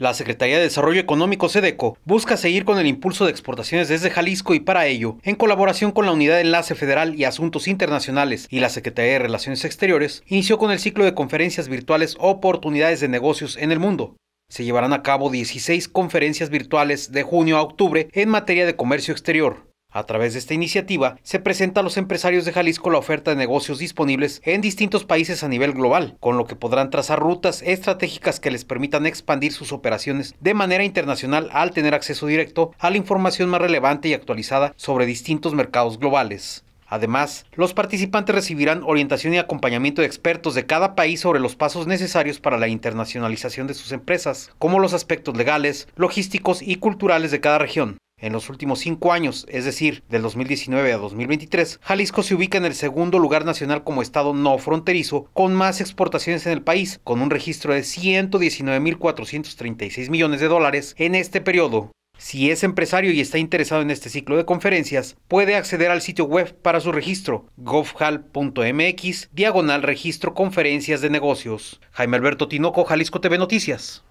La Secretaría de Desarrollo Económico SEDECO busca seguir con el impulso de exportaciones desde Jalisco y para ello, en colaboración con la Unidad de Enlace Federal y Asuntos Internacionales y la Secretaría de Relaciones Exteriores, inició con el ciclo de conferencias virtuales Oportunidades de Negocios en el Mundo. Se llevarán a cabo 16 conferencias virtuales de junio a octubre en materia de comercio exterior. A través de esta iniciativa se presenta a los empresarios de Jalisco la oferta de negocios disponibles en distintos países a nivel global, con lo que podrán trazar rutas estratégicas que les permitan expandir sus operaciones de manera internacional al tener acceso directo a la información más relevante y actualizada sobre distintos mercados globales. Además, los participantes recibirán orientación y acompañamiento de expertos de cada país sobre los pasos necesarios para la internacionalización de sus empresas, como los aspectos legales, logísticos y culturales de cada región. En los últimos cinco años, es decir, del 2019 a 2023, Jalisco se ubica en el segundo lugar nacional como estado no fronterizo con más exportaciones en el país, con un registro de 119.436 millones de dólares en este periodo. Si es empresario y está interesado en este ciclo de conferencias, puede acceder al sitio web para su registro, govhal.mx, diagonal registro conferencias de negocios. Jaime Alberto Tinoco, Jalisco TV Noticias.